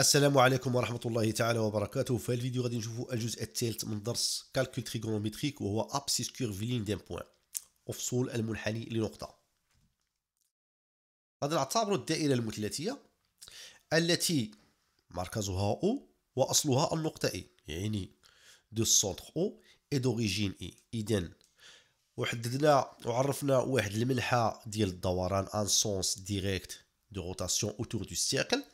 السلام عليكم ورحمة الله تعالى وبركاته في الفيديو غادي نشوفوا الجزء الثالث من درس كالكول تريغونومتريك وهو ابسيس كيرف لين دان بوان افصول المنحني لنقطة غادي نعتبروا الدائرة المثلثية التي مركزها او وأصلها النقطة اي يعني دو سونتر او اي دوريجين اي إذن وحددنا وعرفنا واحد المنحة ديال الدوران ان سونس ديريكت دو روتاسيون اوتور دو سيركل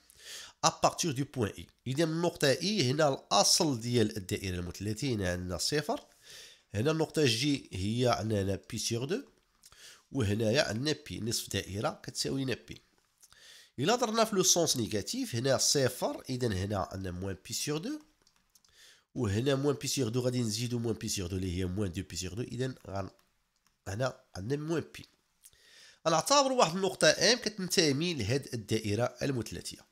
ابارتيغ دو بوان اي اذا من النقطه اي هنا الاصل ديال الدائره هنا عندنا صفر هنا النقطه جي هي عندنا بي سيغ دو وهنايا عندنا بي نصف دائره كتساوي لنا بي الا درنا في لو سونس نيجاتيف هنا صفر اذا هنا عندنا موان بي سيغ دو وهنا موان بي سيغ دو غادي نزيدو موان بي سيغ دو اللي هي موان دو بي سيغ دو اذا غن هنا عندنا موان بي غنعتبروا واحد النقطه ام كتنتمي لهاد الدائره المثلثيه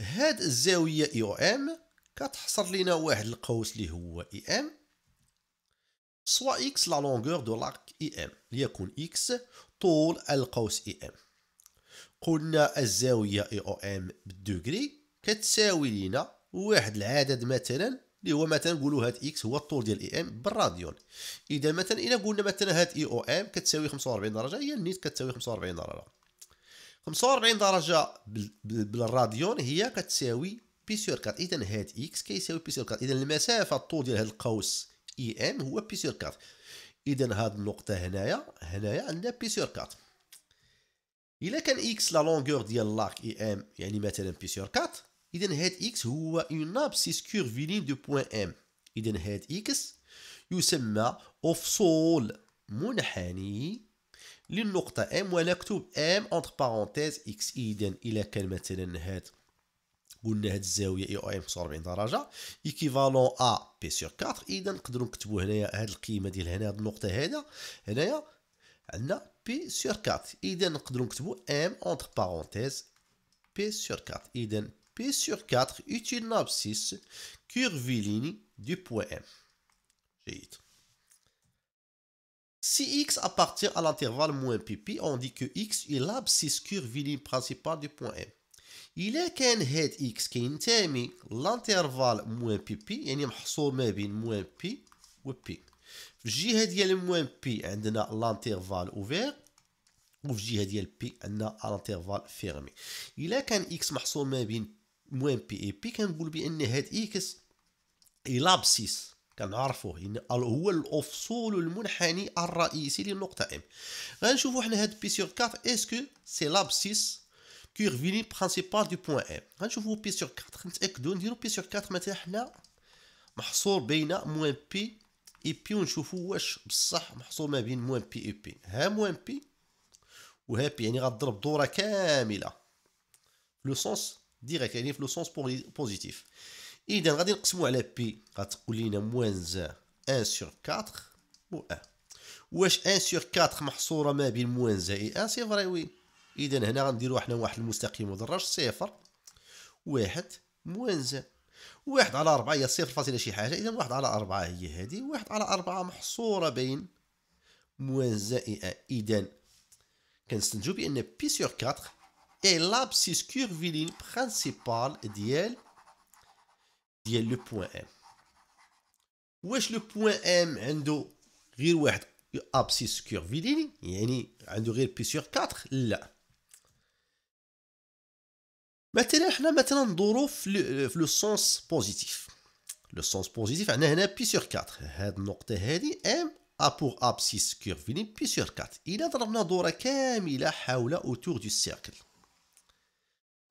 هاد الزاوية اي او ام كتحصر لينا واحد القوس اللي هو اي ام سوا اكس لا لونغور دو لارك اي ام ليكون اكس طول القوس اي ام قلنا الزاوية اي او ام بالدوغري كتساوي لينا واحد العدد مثلا اللي هو مثلا نقولوا هاد اكس هو الطول ديال اي ام بالراديون اذا مثلا الا قلنا مثلا هاد اي او ام كتساوي 45 درجه هي النيت كتساوي 45 درجه 45 درجه بالراديون يعني هي كتساوي بي سور 4 اذا هاد اكس كيساوي بي سور 4 اذا المسافه الطول ديال هاد القوس اي ام هو بي سور 4 اذا هاد النقطه هنايا هنايا عندنا بي سور 4 الا كان اكس لا لونغور ديال لاك اي ام يعني مثلا بي سور 4 اذا هاد اكس هو اون ابسيس كيرفيلين دو بوان ام اذا هاد اكس يسمى افصول منحني للنقطة M وانا اكتب ام انتر بارونتيز اكس إذن اذا الا كان مثلا هاد قلنا هاد الزاوية اي او ام 45 درجة ايكيفالون ا بي سور 4 اذا نقدروا نكتبوا هنايا هاد القيمة ديال هنا هاد النقطة هنا هنايا عندنا بي سور 4 اذا نقدروا نكتبوا ام انتر بارونتيز بي سور 4 اذا بي سور 4 est كيرفي ليني دو بوان point جيد Si x appartient à l'intervalle moins pp, on dit que x est l'abscisse curviligne principale du point M. Il a qu'un head x qui est l'intervalle moins pipi, il y a un moins pi ou pi. J'ai dit que le moins pi, on a l'intervalle ouvert. Ou j'ai dit que le pi, on a l'intervalle fermé. Il est qu'un x m'a de moins pi et pi, on a head x est l'abscisse. كنعرفوه يعني هو الافصول المنحني الرئيسي للنقطه ام غنشوفوا حنا هاد بي سور 4 اسكو سي لابسيس كيرفيني برينسيبال دو بوين ام غنشوفوا بي سور 4 نتاكدوا نديروا بي سور 4 مثلا حنا محصور بين موان بي اي بي ونشوفوا واش بصح محصور ما بين موان بي اي بي ها موان بي وها بي يعني غضرب دوره كامله في لو سونس ديريكت يعني في لو سونس بوزيتيف اذا غادي نقسمو على بي غتقول لينا موانز 1 سور 4 و ان واش 1 سور 4 محصوره ما بين موان اي ان سي فري وي اذا هنا غنديرو حنا واحد المستقيم مدرج صفر واحد زا واحد على أربعة هي صفر فاصلة شي حاجة إذا واحد على أربعة هي هذه واحد على أربعة محصورة بين موان ان إذا كنستنتجو بأن بي سور كاتخ إي لابسيس كيرفيلين برانسيبال ديال c'est le point M où est-ce le point M endroit abscisse curvilinee il est à droite de sur 4 là maintenant nous allons faire le sens positif le sens positif à droite pi sur 4 cette pointe M a pour abscisse curvilinee pi sur 4 il est dans un arc de autour du cercle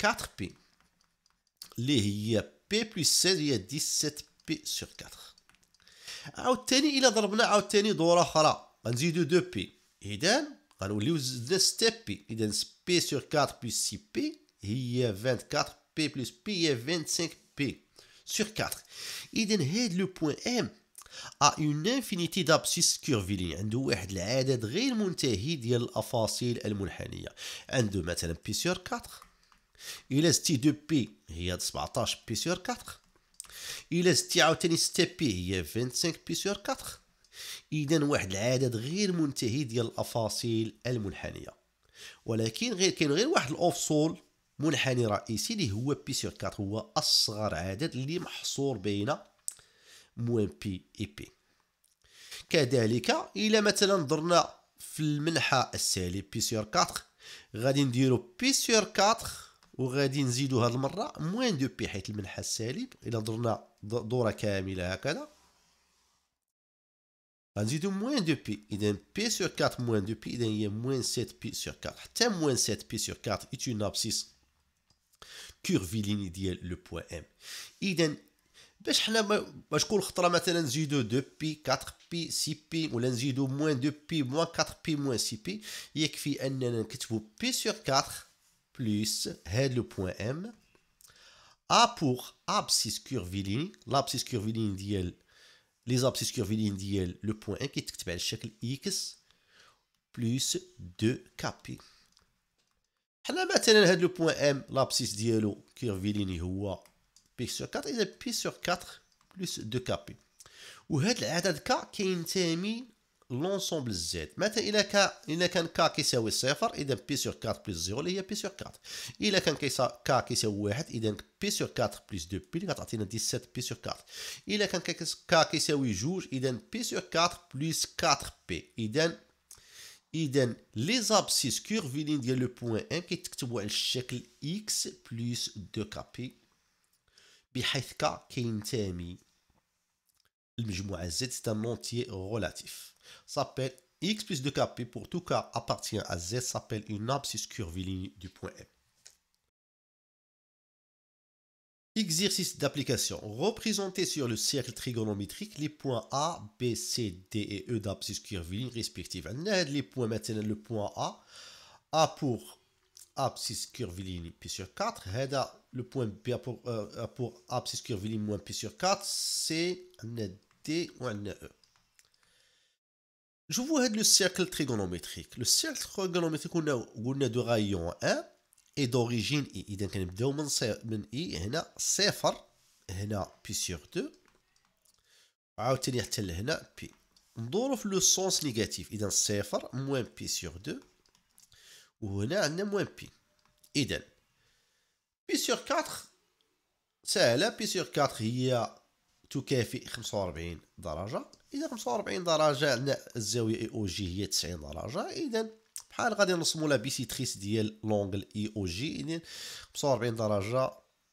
4P اللي هي بي بلس 16 هي 17 بي سور 4 عاوتاني الا ضربنا عاوتاني دورة أخرى غنزيدو 2 بي إذا غنوليو زدنا 6 بي إذا بي سور 4 بلس 6 بي هي 24 بي بلس بي هي 25 بي سور 4 إذا هاد لو بوان إم ا اون انفينيتي دابسيس كيرفيلين عنده واحد العدد غير منتهي ديال الافاصيل المنحنيه عنده مثلا بي سور 4 الى ستي دو بي هي 17 بي سور 4 الى ستي عاوتاني 6 بي هي 25 بي سور 4 اذا واحد العدد غير منتهي ديال الافاصيل المنحنيه ولكن غير كاين غير واحد الاوفسول منحني رئيسي اللي هو بي سور 4 هو اصغر عدد اللي محصور بين موان بي اي بي كذلك الى مثلا درنا في المنحه السالب بي سور 4 غادي نديرو بي سور 4 وغادي نزيدو هاد المره موان دو بي حيت المنحه السالب الا درنا دوره كامله هكذا غنزيدو موان دو بي اذا بي سور 4 موان دو بي اذا هي موان 7 بي سور 4 حتى موان 7 بي سور 4 إت اون ابسيس كورفيليني ديال لو بوان ام اذا باش حنا باش كل خطره مثلا نزيدو 2 بي 4 بي 6 بي ولا نزيدو موان 2 بي موان 4 بي موان 6 بي يكفي اننا نكتبو بي سور 4 plus head le point M. A pour l'abscisse curviline L'abscisse curviline d'IL, les abscisses curvilignes le point 1 qui est le chèque X plus 2 kp. Là, maintenant, head le point M, l'abscisse curviline curviligne, est P sur 4, et est P sur 4 plus 2 kp. Ou head le head K qui est intéressant l'ensemble Z. Maintenant, il y a un K qui s'est ouvert sur P sur 4 plus 0, P sur 4. Il y a un K qui s'est 1, idem P sur 4 plus 2P, idem 17P sur 4. Il y a un K qui s'est 2. jour, P sur 4 plus 4P. il idem, les abscisses curves, il y a point 1 qui est le X plus 2KP. Il y a K est un Le mejo-Z, est un entier relatif s'appelle x plus 2kp pour tout k appartient à z s'appelle une abscisse curviligne du point M. Exercice d'application. Représenter sur le cercle trigonométrique les points A, B, C, D et E d'abscisse curviligne respectivement. Les points maintenant, le point A. A pour abscisse curviligne pi sur 4. Le point B pour, euh, pour abscisse curviligne moins pi sur 4. C, D, ou E. شوفوا هاد لو سيركل تريغونومتريك لو سيركل تريغونومتريك قلنا قلنا دو غايون ان اي دوريجين اي اذا كنبداو من صي... من اي هنا صفر هنا بي سيغ دو عاوتاني حتى لهنا بي ندورو في لو سونس نيجاتيف اذا صفر موان بي سيغ دو وهنا عندنا موان بي اذا بي سيغ 4 ساهله بي سيغ 4 هي تكافئ 45 درجه اذا 45 درجه عندنا الزاويه اي او جي هي 90 درجه اذا بحال غادي نرسموا لا بيسيتريس ديال لونغل اي او جي اذا 45 درجه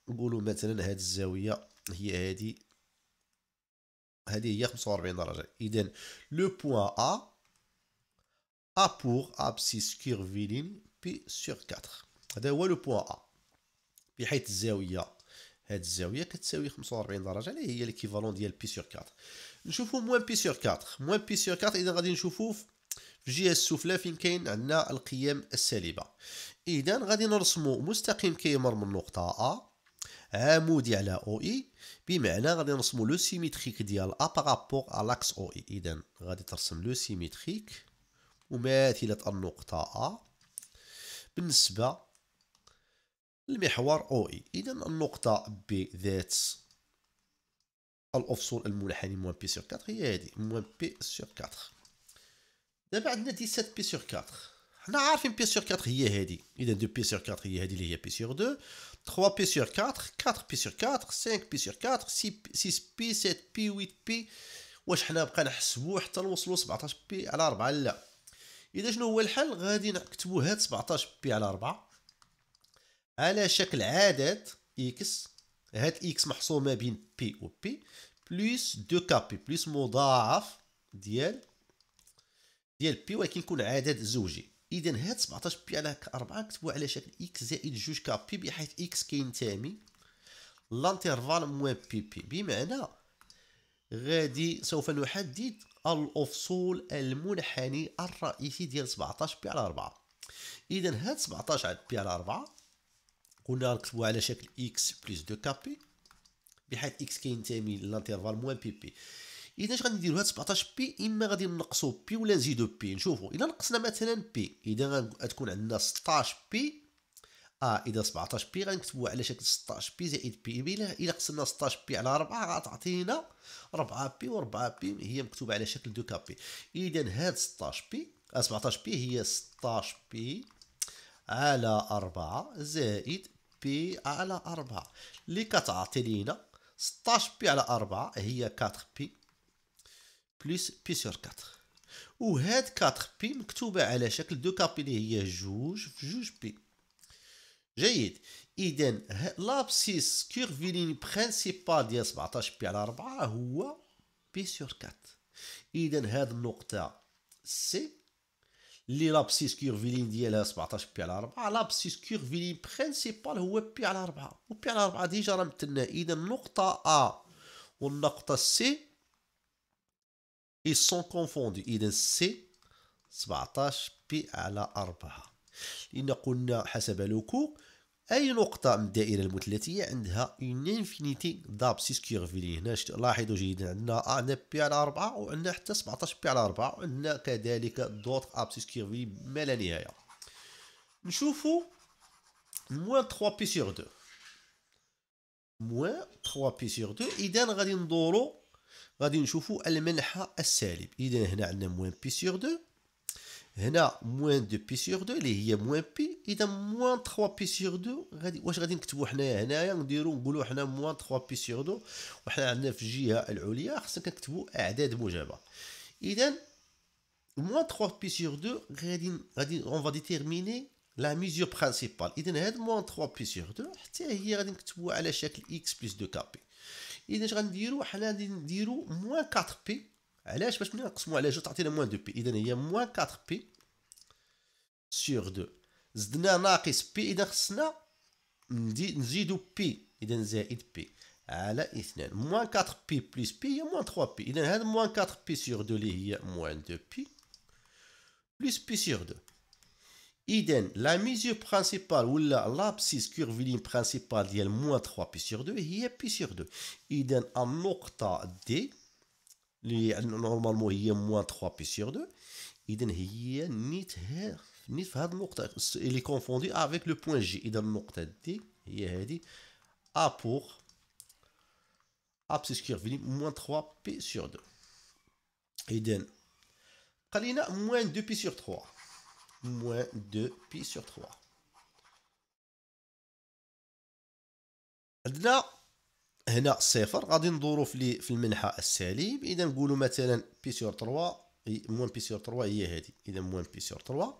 نقولوا مثلا هذه الزاويه هي هذه هذه هي 45 درجه اذا لو بوين ا ا بور ابسيس كيرفيلين بي سور 4 هذا هو لو بوين ا بحيث الزاويه هاد الزاويه كتساوي 45 درجه اللي هي ليكيفالون ديال بي سور 4 نشوفوا موان بي سور 4 موان بي سور 4 اذا غادي نشوفوا في الجهه السفلى فين كاين عندنا القيم السالبه اذا غادي نرسموا مستقيم كيمر من نقطه ا عمودي على او اي e، بمعنى غادي نرسموا لو سيميتريك ديال ا بارابور ا لاكس او اي اذا غادي ترسم لو سيميتريك مماثله النقطه ا بالنسبه للمحور او اي e. اذا النقطه بي ذات الأفصول الملحنين موان بي سور 4 هي هادي موان بي سور 4 دابا عندنا 17 بي سور 4 حنا عارفين بي سور 4 هي هادي إذا دو بي سور 4 هي هادي اللي هي بي سور 2 3 بي سور 4 4 بي سور 4 5 بي سور 4 6 بي 7 بي 8 بي واش حنا بقى نحسبوه حتى نوصلوا 17 بي على 4 لا اذا شنو هو الحل غادي نكتبوا هاد 17 بي على 4 على شكل عدد اكس هاد اكس محصومه بين بي و بي بلوس دو كابي بلوس مضاعف ديال ديال بي ولكن يكون عدد زوجي اذا هاد 17 بي على 4 نكتبوه على شكل اكس زائد جوج كابي بحيث اكس كينتمي لانترفال موان بي بي بمعنى غادي سوف نحدد الافصول المنحني الرئيسي ديال 17 بي على 4 اذا هاد 17 على بي على 4 قلنا نكتبوه على شكل اكس بلس دو كابي بحيث اكس كينتمي للانترفال موان بي بي اذا اش غادي نديرو هاد 17 بي اما غادي نقصو بي ولا نزيدو بي نشوفو الا نقصنا مثلا بي اذا غتكون عندنا 16 بي اه اذا 17 بي غنكتبو على شكل 16 بي زائد بي بي الا قسمنا 16 بي على 4 غتعطينا 4 بي و4 بي هي مكتوبه على شكل دو كابي اذا هاد 16 بي 17 بي هي 16 بي على 4 زائد بي على 4 اللي كتعطي لينا 16 بي على 4 هي 4 بي بلس بي سور 4 وهاد 4 بي مكتوبه على شكل دو كابي اللي هي جوج في جوج بي جيد اذا لابسيس كيرفيليني برينسيبال ديال 17 بي على 4 هو بي سور 4 اذا هاد النقطه سي اللي لابسيس كيرفيلين ديالها 17 بي على 4 لابسيس كيرفيلين برينسيبال هو بي على 4 وبي على 4 ديجا راه مثلناه اذا النقطه ا والنقطه سي اي سون كونفوندي اذا سي 17 بي على 4 لان قلنا حسب لوكو اي نقطه من الدائره المثلثيه عندها اون انفينيتي دابسيس كيرفيلي هنا لاحظوا جيدا عندنا عندنا بي على 4 وعندنا حتى 17 بي على 4 وعندنا كذلك دوت ابسيس كيرفيلي ما لا نهايه نشوفوا موان 3 بي سيغ 2 موان 3 بي سيغ 2 اذا غادي ندورو غادي نشوفو المنحى السالب اذا هنا عندنا موان بي سيغ 2 هنا موان دو بي سيغ دو اللي هي موان بي اذا موان 3 بي سيغ دو غادي واش غادي نكتبو حنايا هنايا نديرو نقولو حنا موان 3 بي سيغ دو وحنا عندنا في الجهه العليا خصنا نكتبو اعداد موجبه اذا موان 3 بي سيغ دو غادي غادي اون فا ديتيرميني لا ميزور برانسيبال اذا هاد موان 3 بي سيغ دو حتى هي غادي نكتبوها على شكل اكس بلس دو كابي اذا اش غنديرو حنا غادي نديرو موان 4 بي Je vais vous donner moins 2 pi. Il y a moins 4 pi sur 2. Nous avons un moins 4 pi plus pi, moins 3 pi. Il y a moins 4 pi sur 2. Il y a moins 2 pi plus pi sur 2. La mesure principale ou l'abscisse curviline principale est moins 3 pi sur 2. Il y a pi sur 2. Iden y a d normalement y est moins 3 pi sur 2 Iden hi had mockta il est confondu avec le point G. Idan mortat vini moins 3 pi sur 2 et then kalina moins 2 pi sur 3 moins 2 pi sur 3 et هنا صفر غادي ندورو في في المنحى السالب اذا نقولوا مثلا بي سور 3 موان بي سور 3 هي هذه اذا موان بي سور 3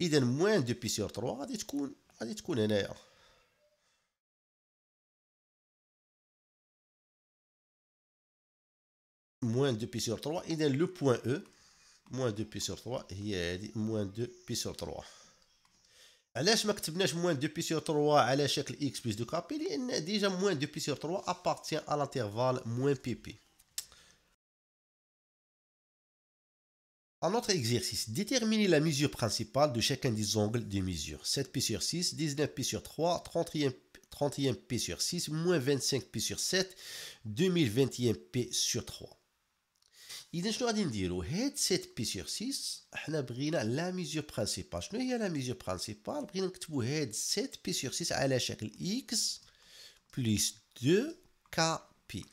اذا موان دو بي سور 3 غادي تكون غادي تكون هنايا موان دو بي سور 3 اذا لو بوين او موان دو بي سور 3 هي هذه موان دو بي سور 3 علاش ما كتبناش موان 2 بي sur 3 على شكل اكس بلس دو كابي لان déjà moins 2 بي sur 3 appartient à l'intervalle موان بي بي Un autre exercice, déterminer la mesure principale de chacun des angles de mesure. 7 pi sur 6, 19 pi sur 3, 31, 31 sur 6, moins 25 pi sur 7, 2021 p sur 3. اذا شنو غادي نديرو هاد سيت بي سيس حنا بغينا لا ميزيو برانسيبال شنو هي لا ميزيو برانسيبال بغينا نكتبو هاد سيت بي سيس على شكل اكس بليس دو كا بي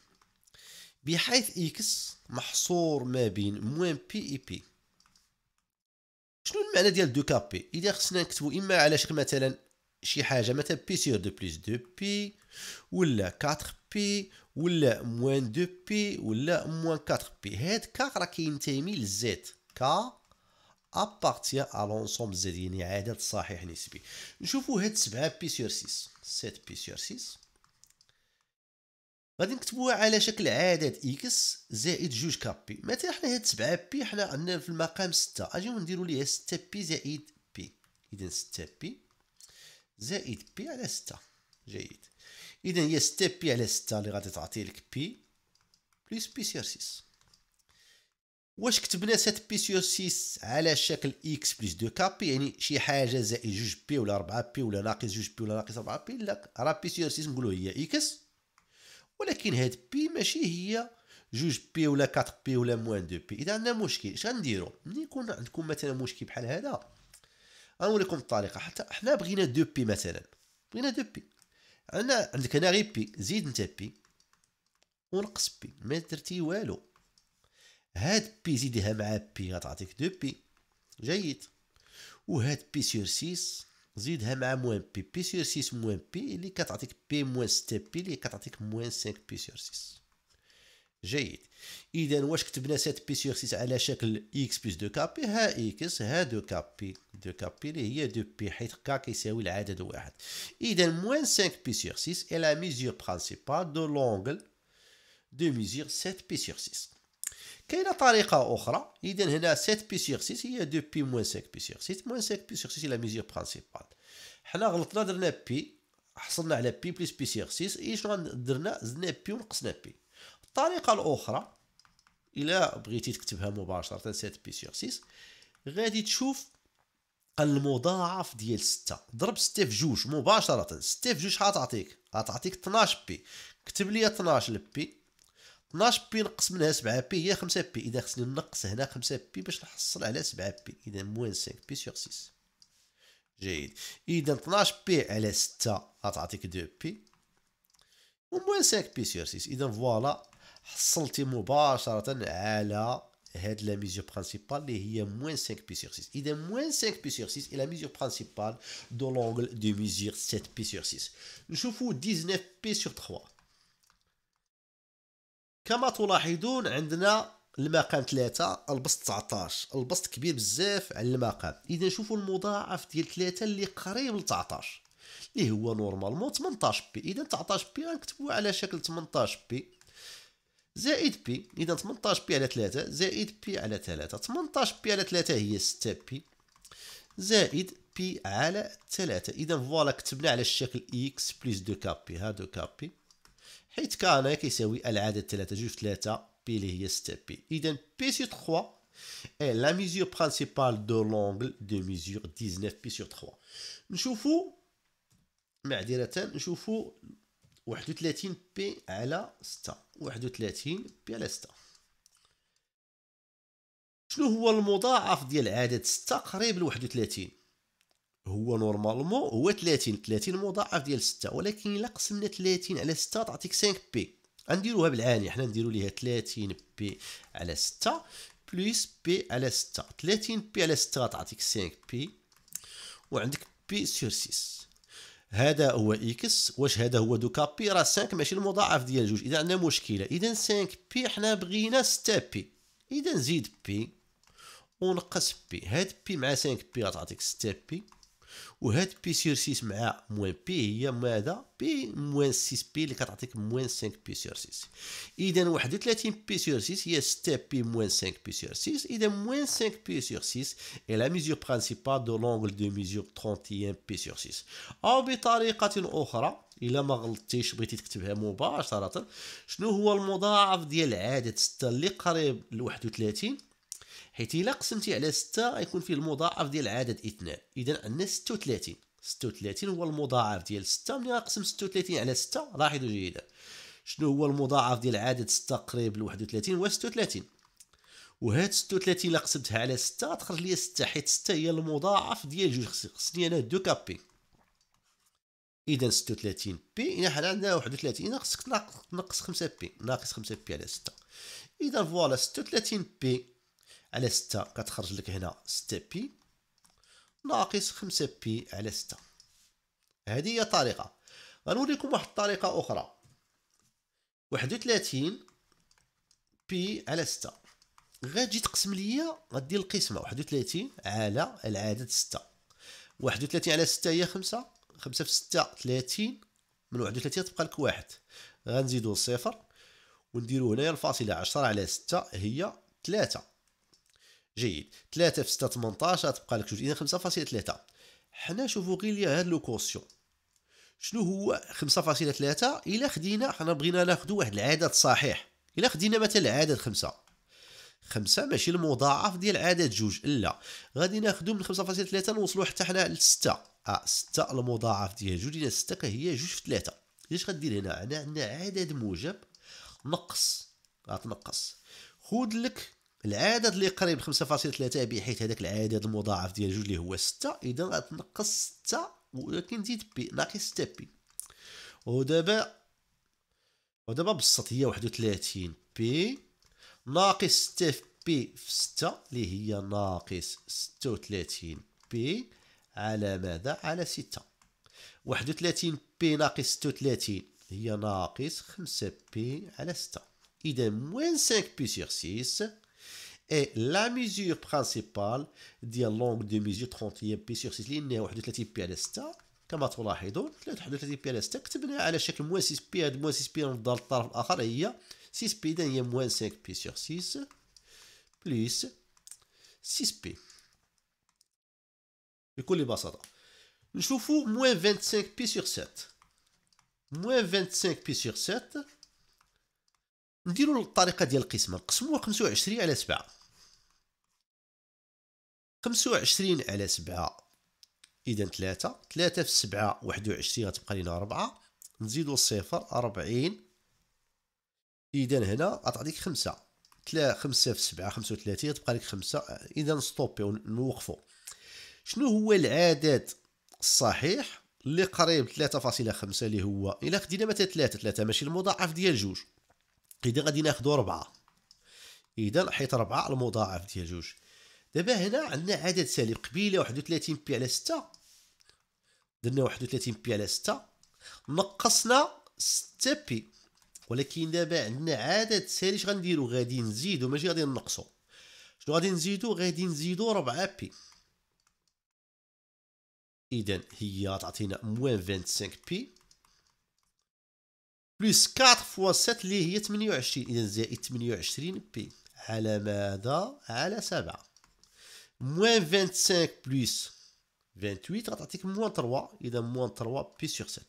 بحيث اكس محصور ما بين موان بي اي بي شنو المعنى ديال دو كا بي اذا خصنا نكتبو اما على شكل مثلا شي حاجه مثلا بي سير دو بليس دو بي ولا 4 بي ولا موان دو بي ولا موان 4 بي هاد كا راه كينتمي للزيت كا ابارتيا ا لونسومبل زيد يعني عدد صحيح نسبي نشوفو هاد 7 بي سور 6 7 بي سور 6 غادي نكتبوها على شكل عدد اكس زائد جوج كابي مثلا حنا هاد 7 بي حنا عندنا في المقام 6 اجيو نديرو ليها 6 بي زائد بي اذا 6 بي زائد بي على 6 جيد إذا هي ستة بي على ستة اللي غادي تعطي لك بي بليس بي سير سيس واش كتبنا سات بي سير سيس على شكل إكس بليس دو كابي يعني شي حاجة زائد جوج بي ولا ربعة بي ولا ناقص جوج بي ولا ناقص ربعة بي لا راه بي سير سيس نقولو هي إكس ولكن هاد بي ماشي هي جوج بي ولا كات بي ولا موان دو بي إذا عندنا مشكل أش غنديرو ملي يكون عندكم مثلا مشكل بحال هذا غنوريكم الطريقة حتى حنا بغينا دو بي مثلا بغينا دو بي انا عندك هنا غير بي زيد انت بي ونقص بي ما درتي والو هاد بي زيدها مع بي غتعطيك دو بي جيد وهاد بي سور 6 زيدها مع موان بي بي سور 6 موان بي اللي كتعطيك بي موان 6 بي اللي كتعطيك موان 5 بي سور 6 جيد اذا واش كتبنا سات بي سور 6 على شكل اكس بلس دو كابي ها اكس ها دو كابي دو كابي اللي هي دو بي حيت كا كيساوي العدد واحد اذا موان 5 بي سور 6 اي لا ميزور برانسيبال دو لونغل دو ميزور 7 بي سور 6 كاينه طريقه اخرى اذا هنا 7 بي سور 6 هي دو بي موان 5 بي سور 6 موان 5 بي سور 6 لا ميزور برانسيبال حنا غلطنا درنا بي حصلنا على بي بلس بي سور 6 اي شنو درنا زدنا بي ونقصنا بي الطريقه الاخرى الا بغيتي تكتبها مباشره سيت بي سيغ 6 غادي تشوف المضاعف ديال 6 ضرب 6 في جوج مباشره 6 في جوج حتعطيك غتعطيك 12 بي كتب لي 12 لبي 12 بي نقص منها 7 بي هي 5 بي اذا خصني نقص هنا 5 بي باش نحصل على 7 بي اذا موان 5 بي سيغ 6 جيد اذا 12 بي على 6 غتعطيك 2 بي وموان 5 بي سيغ 6 اذا فوالا حصلتي مباشره على هاد لا ميزور برينسيبال اللي هي موان 5 بي سور 6 اذا موان 5 بي سور 6 هي لا ميزور برينسيبال دو لونغل دو ميزور 7 بي سور 6 نشوفو 19 بي سور 3 كما تلاحظون عندنا المقام 3 البسط 19 البسط كبير بزاف على المقام اذا نشوفوا المضاعف ديال 3 اللي قريب ل 19 اللي هو نورمالمون 18 بي اذا 19 بي غنكتبوه على شكل 18 بي زائد بي اذا 18 بي على 3 زائد بي على 3 18 بي على 3 هي 6 بي زائد بي على 3 اذا فوالا كتبنا على الشكل اكس بلس دو كابي ها دو كابي حيت كانا كيساوي العدد 3 جوج 3 بي اللي هي 6 بي اذا بي سي 3 اي لا ميزور برينسيبال دو لونغل دو ميزور 19 بي سي 3 نشوفوا معذره نشوفوا 31 بي على 6 31 بي على 6 شنو هو المضاعف ديال عدد 6 قريب ل 31 هو نورمالمون هو 30 30 مضاعف ديال 6 ولكن الا قسمنا 30 على 6 تعطيك 5 بي غنديروها بالعاني حنا نديرو ليها 30 بي على 6 بلس بي على 6 30 بي على 6 تعطيك 5 بي وعندك بي سور 6 هذا هو اكس واش هذا هو دوكا بي راه 5 ماشي المضاعف ديال جوج اذا عندنا مشكله اذا 5 بي حنا بغينا 6 بي اذا زيد بي ونقص بي هاد بي مع 5 بي غتعطيك 6 بي وهاد بي سير 6 مع موان بي هي ماذا بي موان 6 بي اللي كتعطيك موان 5 بي سير 6 اذا 31 بي سير 6 هي ستة بي موان 5 بي سير 6 اذا موان 5 بي سير 6 هي لا ميزور برانسيبال دو لونغل دو ميزور 31 بي سير 6 او بطريقه اخرى الا ما غلطتيش بغيتي تكتبها مباشره شنو هو المضاعف ديال عدد 6 اللي قريب ل 31 حيت الا قسمتي على 6 غيكون فيه المضاعف ديال عدد 2 اذا عندنا 36 36 هو المضاعف ديال 6 ملي غنقسم 36 على 6 لاحظوا جيدا شنو هو المضاعف ديال عدد 6 قريب ل 31 هو 36 وهاد 36 الا قسمتها على 6 تخرج لي 6 حيت 6 هي المضاعف ديال 2 خصني انا دو كابي اذا 36 بي الا حنا عندنا 31 خصك تنقص 5 بي ناقص 5 بي على 6 اذا فوالا 36 بي على ستة كتخرج لك هنا ستة بي ناقص خمسة بي على ستة هذه هي طريقة غنوريكم واحد الطريقة أخرى واحد وثلاثين بي على ستة غتجي تقسم ليا غدير القسمة واحد وثلاثين على العدد ستة واحد وثلاثين على ستة هي خمسة خمسة في ستة ثلاثين من واحد وثلاثين تبقى لك واحد غنزيدو صفر ونديرو هنايا الفاصلة عشرة على ستة هي ثلاثة جيد 3 في 6 18 تبقى لك جوج اذا 5.3 حنا شوفوا غير ليا هاد لوكوسيون شنو هو 5.3 الا خدينا حنا بغينا ناخذ واحد العدد صحيح الا خدينا مثلا عدد 5 5 ماشي المضاعف ديال عدد جوج لا غادي ناخذو من 5.3 نوصلو حتى حنا ل 6 اه 6 المضاعف ديال جوج ديال 6 هي جوج في 3 اش غدير هنا هنا عندنا عدد موجب نقص غتنقص خود لك العدد اللي قريب 5.3 بحيث هذاك العدد المضاعف ديال جوج اللي هو 6 اذا غتنقص 6 ولكن زيد بي ناقص 6 بي ودابا ودابا بسط هي 31 بي ناقص 6 بي في 6 اللي هي ناقص 36 بي على ماذا على 6 31 بي ناقص 36 هي ناقص 5 بي على 6 اذا موان 5 بي سيغ 6 et la mesure principale de la de mesure 30Pi sur 6 qui est 1.2.3Pi à la comme vous l'avez remarqué 3.2.3Pi à la 6 on l'a écrit comme 6Pi à 6 et 1.2.3Pi à 6 on le trouve dans le côté 6Pi donc 5Pi sur 6 plus 6Pi c'est tout simple on moins 25Pi sur 7 Moins 25Pi sur 7 on fait la même chose pour la partie on part en 25Pi sur 7 خمسة عشرين على سبعة إذا ثلاثة ثلاثة في سبعة واحد وعشرين غتبقى لينا ربعة نزيدو صفر ربعين إذا هنا غتعطيك خمسة تلا خمسة في سبعة خمسة وثلاثين غتبقى لك خمسة إذا نستوبيو نوقفو شنو هو العدد الصحيح اللي قريب 3.5 اللي هو الا خدينا مثلا 3 3 ماشي المضاعف ديال جوج اذا غادي ناخدو 4 اذا حيت 4 المضاعف ديال جوج دابا هنا عندنا عدد سالب قبيله 31 بي على 6 درنا 31 بي على 6 نقصنا 6 بي ولكن دابا عندنا عدد سالب اش غنديرو غادي نزيدو ماشي غادي ننقصو شنو غادي نزيدو غادي نزيدو 4 بي اذا هي تعطينا موان 25 بي بلس 4 فوا 7 اللي هي 28 اذا زائد 28 بي على ماذا على 7 moins 25 plus 28 donne moins 3 donne moins 3 p sur 7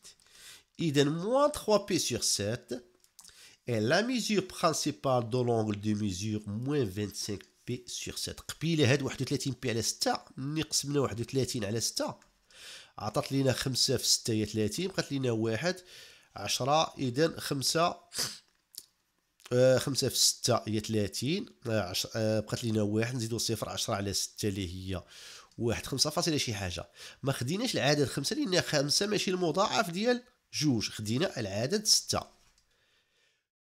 donne moins 3 p sur 7 est la mesure principale de l'angle de mesure moins 25 p sur 7 y هاد 31 بي على 6 ملي قسمنا 31 على 6 عطات لينا 5 في 6 30 بقات لينا 1 10 اذا 5 آه، خمسة في ستة هي ثلاثين آه، آه، بقات لينا واحد نزيدو صفر عشرة على ستة اللي هي واحد خمسة فاصلة شي حاجة ما خديناش العدد خمسة لأن خمسة ماشي المضاعف ديال جوج خدينا العدد ستة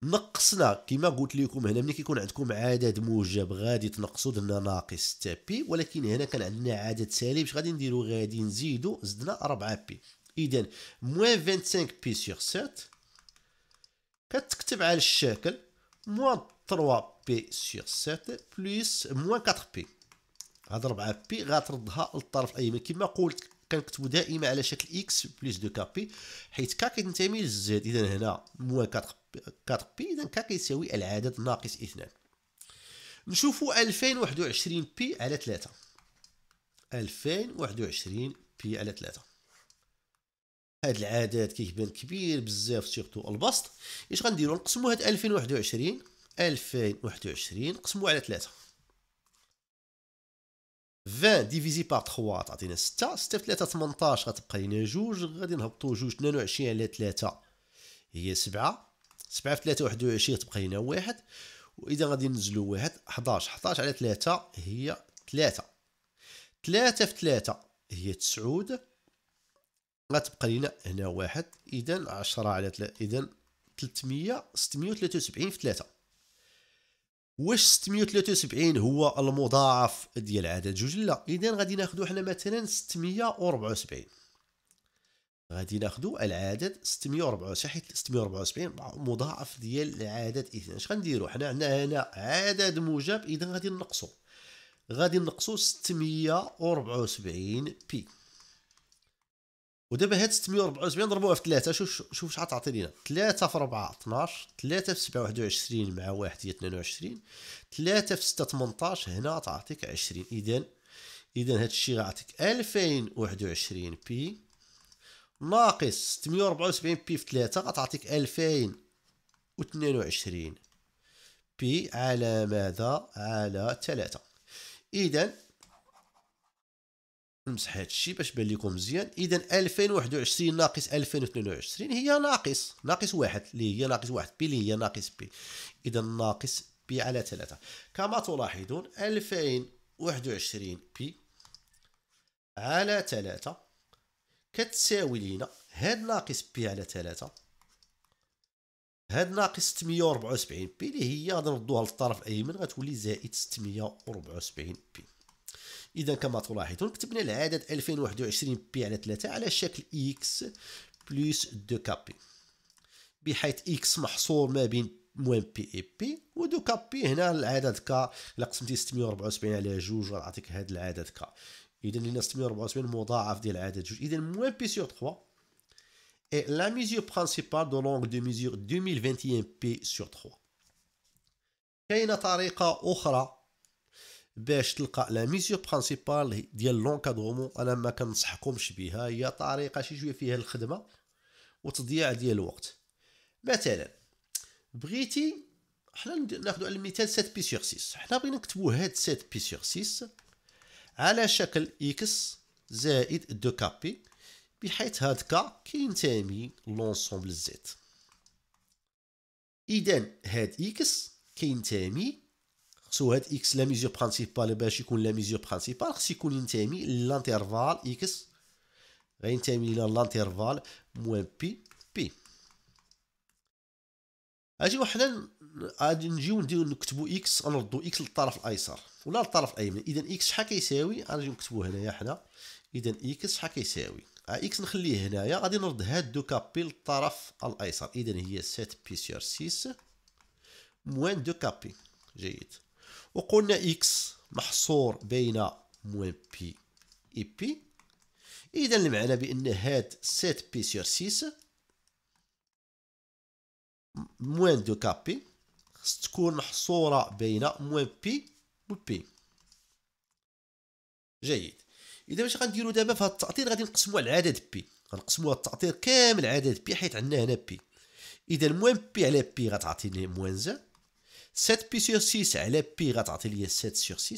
نقصنا كما قلت لكم هنا ملي كيكون عندكم عدد موجب غادي تنقصوا درنا ناقص تا بي ولكن هنا كان عندنا عدد سالب اش غادي نديرو غادي نزيدو زدنا 4 بي اذا موان 25 بي سيغ 7 كتكتب على الشكل moins 3p sur 7 plus moins 4p هاد 4p غتردها للطرف الايمن كما قلت كنكتبو دائما على شكل اكس بلس دو كابي حيت كا كينتمي للزد اذا هنا موان 4 بي اذا كا كيساوي العدد ناقص 2 نشوفو 2021 بي على 3 2021 بي على 3 هاد العدد كيبان كبير بزاف سيرتو البسط اش غنديرو نقسمو هاد الفين وحد وعشرين الفين وحد وعشرين نقسمو على تلاتة فان ديفيزي باغ تخوا تعطينا ستة ستة في تلاتة تمنطاش غتبقى لينا جوج غادي نهبطو جوج تنان وعشرين على تلاتة هي سبعة سبعة في تلاتة وحد وعشرين غتبقى لينا واحد وإذا غادي نزلو واحد حداش حداش على تلاتة هي تلاتة تلاتة في تلاتة هي تسعود غتبقى لينا هنا واحد اذا 10 على 3 اذا 300 673 في 3 واش 673 هو المضاعف ديال عدد جوج لا اذا غادي ناخدو حنا مثلا 674 غادي ناخدو العدد 674 حيت 674 مضاعف ديال العدد اثنين اش غنديروا حنا عندنا هنا عدد موجب اذا غادي نقصوا غادي نقصوا 674 بي ودابا هاد 674 ضربوها في 3 شوف شوف شحال تعطي لينا 3 في 4 12 3 في 7 21 مع 1 هي 22 3 في 6 18 هنا تعطيك 20 اذا اذا هاد الشيء غيعطيك 2021 بي ناقص 674 بي في 3 غتعطيك 2022 بي على ماذا على 3 اذا نمسح الشيء باش يبان لكم مزيان اذا 2021 ناقص 2022 هي ناقص ناقص واحد اللي هي ناقص واحد بي اللي هي ناقص بي اذا ناقص بي على ثلاثة كما تلاحظون 2021 بي على ثلاثة كتساوي لينا هاد ناقص بي على ثلاثة هاد ناقص 674 بي اللي هي غنردوها للطرف الايمن غتولي زائد 674 بي اذا كما تلاحظون كتبنا العدد 2021 بي على 3 على شكل اكس بلس 2 كابي بحيث اكس محصور ما بين موان بي اي بي و ودو كابي هنا العدد كا الا قسمتي 674 على جوج غنعطيك هذا العدد كا اذا لينا 674 مضاعف ديال العدد جوج اذا موان بي سور 3 et la mesure principale de l'angle de mesure 2021 p sur 3 كاينه طريقه autre باش تلقى لا ميزيو برانسيبال ديال لونكادرومون انا ما كنصحكمش بها هي طريقه شي شويه فيها الخدمه وتضييع ديال الوقت مثلا بغيتي حنا ناخذ على المثال 7 بي سور 6 حنا بغينا نكتبوا هاد 7 بي سور 6 على شكل اكس زائد دو كابي بحيث هاد كا كينتمي لونسومبل زيت اذا هاد اكس كينتمي سو هاد اكس لا ميزور برانسيبال باش يكون لا ميزور برانسيبال خص يكون ينتمي للانترفال اكس غينتمي الى لانترفال موان بي بي اجيو حنا غادي نجيو نديرو نكتبو اكس غنردو اكس للطرف الايسر ولا للطرف الايمن اذا اكس شحال كيساوي غادي نكتبو هنايا حنا اذا اكس شحال كيساوي اكس آه، نخليه هنايا غادي نرد هاد دو كابي للطرف الايسر اذا هي 7 بي سور 6 موان دو كابي جيد وقلنا إكس محصور بين موان بي اي بي إذا المعنى بأن هاد سيت بي سير 6 موان دو كابي خص تكون محصورة بين موان بي و بي جيد إذا باش غنديرو دابا في هاد التعطير غادي نقسمو على عدد بي غنقسمو هاد التعطيل كامل عدد بي حيت عندنا هنا بي إذا موان بي على بي غتعطيني موان زان 7 بي سور 6 على بي غتعطي ليا 7 سور 6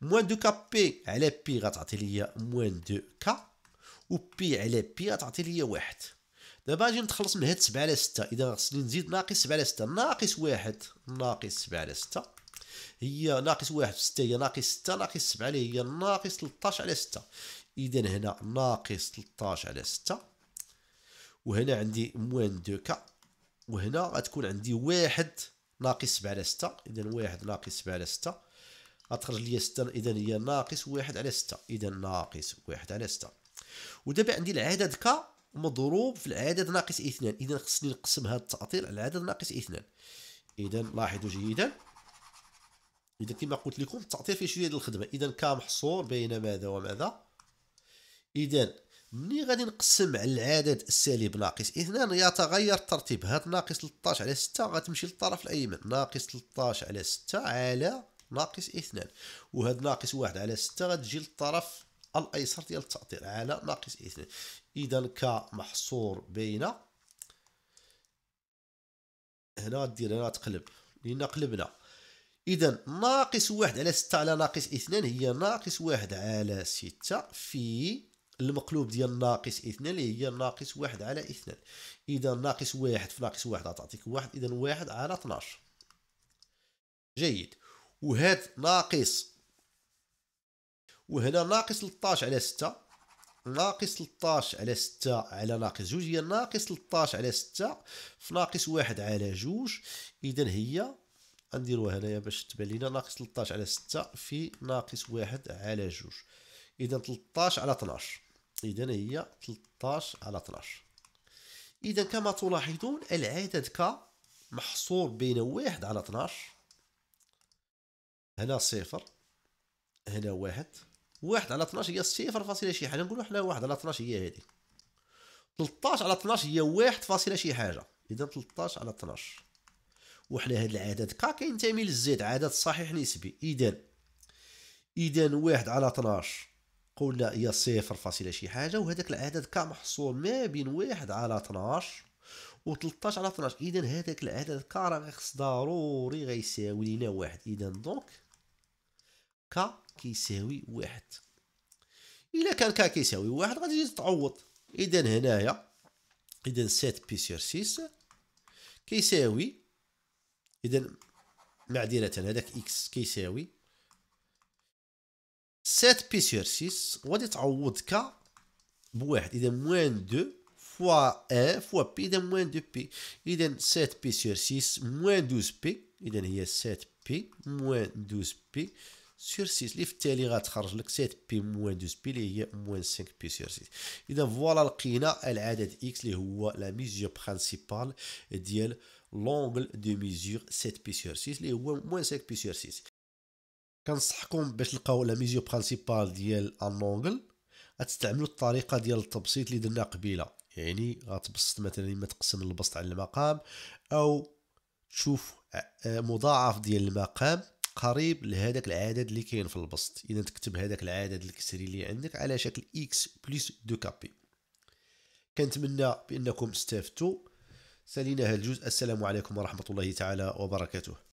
موان 2 كا بي على بي غتعطي ليا موان 2 كا و بي على بي غتعطي ليا واحد دابا غادي نتخلص من هاد 7 على 6 اذا خصني نزيد ناقص 7 على 6 ناقص واحد ناقص 7 على 6 هي ناقص واحد في 6 هي ناقص 6 ناقص 7 على هي ناقص 13 على 6 اذا هنا ناقص 13 على 6 وهنا عندي موان 2 كا وهنا غتكون عندي واحد ناقص سبعة على ستة إذا واحد ناقص سبعة على ستة غتخرج لي ستة إذا هي ناقص واحد على ستة إذا ناقص واحد على ستة ودابا عندي العدد كا مضروب في العدد ناقص اثنان إذا خصني نقسم هذا التاطير على العدد ناقص اثنان إذا لاحظوا جيدا إذا كما قلت لكم التاطير فيه شوية ديال الخدمة إذا كا محصور بين ماذا وماذا إذا ملي غادي نقسم على العدد السالب ناقص اثنان يتغير الترتيب هاد ناقص 13 على 6 غتمشي للطرف الايمن ناقص 13 على 6 على ناقص اثنان وهاد ناقص واحد على 6 غتجي للطرف الايسر ديال التأطير على ناقص اثنان اذا ك محصور بين هنا غدير هنا تقلب لان قلبنا اذا ناقص واحد على 6 على ناقص اثنان هي ناقص واحد على 6 في المقلوب ديال ناقص اثنان اللي هي ناقص واحد على اثنان اذا ناقص واحد في ناقص واحد غتعطيك واحد اذا واحد على اثناش جيد وهذا ناقص وهنا ناقص تلطاش على ستة ناقص تلطاش على ستة على ناقص جوج هي ناقص تلطاش على ستة في ناقص واحد على جوج اذا هي غنديروها هنايا باش تبان لينا ناقص تلطاش على ستة في ناقص واحد على جوج اذا تلطاش على اثناش اذا هي 13 على 12 اذا كما تلاحظون العدد ك محصور بين 1 على 12 هنا صفر هنا واحد واحد على 12 هي صفر فاصلة شي حاجة نقولوا حنا واحد على 12 هي هذه 13 على 12 هي واحد فاصلة شي حاجة إذا 13 على 12 وحنا هذا العدد كا كينتمي للزيد عدد صحيح نسبي إذا إذا واحد على 12 قلنا هي صفر فاصله شي حاجه وهذاك العدد كمحصور ما بين واحد على 12 و 13 على 12 اذا هذاك العدد ك راه خص ضروري غيساوي لينا واحد اذا دونك ك كيساوي واحد الا كان ك كيساوي واحد غادي تعوض اذا هنايا اذا 7 بي سير 6 كيساوي اذا معدلة هذاك اكس كيساوي 7pi sur 6, qu'est-ce un va faire Il est moins 2 fois 1 fois pi, il moins 2pi. Il est 7pi sur 6, moins 12pi. Il est 7pi, moins 12pi sur 6. Il est moins 5pi sur 6. Voilà le clima, il a dit x, la mesure principale, et l'angle de mesure 7 p sur 6, est moins 5pi sur 6. كنصحكم باش تلقاو لا ميزيو برينسيبال ديال انونغل غتستعملوا الطريقه ديال التبسيط اللي درنا قبيله يعني غتبسط مثلا اما تقسم البسط على المقام او تشوف مضاعف ديال المقام قريب لهذاك العدد اللي كاين في البسط اذا تكتب هذاك العدد الكسري اللي عندك على شكل اكس بلس دو كابي كنتمنى بانكم استفدتوا سالينا هذا الجزء السلام عليكم ورحمه الله تعالى وبركاته